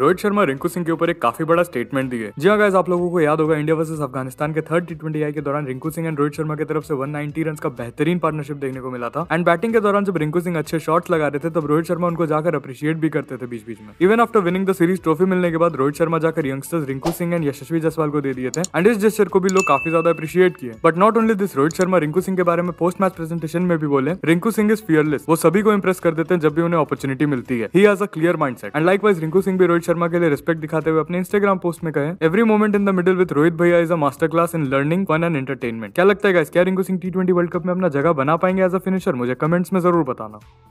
रोहित शर्मा रिंकू सिंह के ऊपर एक काफी बड़ा स्टेटमेंट दिए जी हाँ आप लोगों को याद होगा इंडिया वर्सेस अफगानिस्तान के थर्ड टी ट्वेंटी आई के दौरान रिंकू सिंह एंड रोहित शर्मा की तरफ से 190 रन का बेहतरीन पार्टनरशिप देखने को मिला था एंड बैटिंग के दौरान जब रिंकू सिंह अच्छे शॉट्स लगा रहे थे तब रोहित शर्मा उनको जाकर अप्रिशिएट भी करते थे बीच बीच में even after winning the series trophy मिलने के बाद रोहित शर्मा जाकर यंगस्टर्स रिंकू सिंह एंड यशस्वी जसवाल को दे दिए थे एंड इस जेस्टर को भी लोग काफी ज्यादा अप्रिशिएट किए but not only this Rohit Sharma Rinku Singh के बारे में पोस्ट मैच प्रेजेंटेशन में भी बोले रिंकू सिंह इज फियरलेस वो सभी को इम्प्रेस कर देते हैं जब भी उन्हें अपॉर्चुनिटी मिलती है he has a clear mind set and likewise Rinku Singh भी रोहित रोहित शर्मा के लिए रिस्पेक्ट दिखाते हुए अपने इंस्टाग्राम पोस्ट में कहे every moment in the middle with Rohit भैया is a master class in learning fun and entertainment क्या लगता है क्या Rinku Singh T world cup में अपना जगह बना पाएंगे एज अ फिनिशर मुझे कमेंट्स में जरूर बताना